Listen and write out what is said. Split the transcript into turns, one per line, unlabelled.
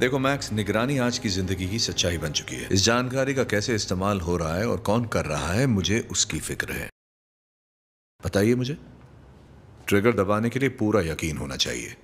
देखो मैक्स निगरानी आज की जिंदगी की सच्चाई बन चुकी है इस जानकारी का कैसे इस्तेमाल हो रहा है और कौन कर रहा है मुझे उसकी फिक्र है बताइए मुझे
ट्रिगर दबाने के लिए पूरा यकीन होना चाहिए